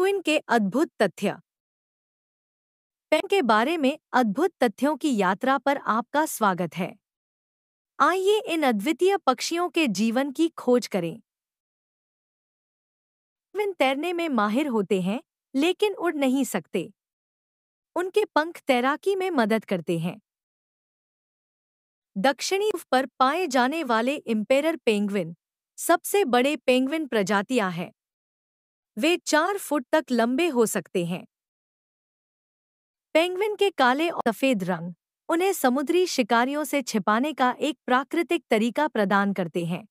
penguin के अद्भुत तथ्य पेंग के बारे में अद्भुत तथ्यों की यात्रा पर आपका स्वागत है आइए इन अद्वितीय पक्षियों के जीवन की खोज करें पेंगुइन तैरने में माहिर होते हैं लेकिन उड़ नहीं सकते उनके पंख तैराकी में मदद करते हैं दक्षिणी पर पाए जाने वाले इम्पेरर पेंगुइन सबसे बड़े पेंगुइन प्रजातियां हैं वे चार फुट तक लंबे हो सकते हैं पेंगुइन के काले और सफेद रंग उन्हें समुद्री शिकारियों से छिपाने का एक प्राकृतिक तरीका प्रदान करते हैं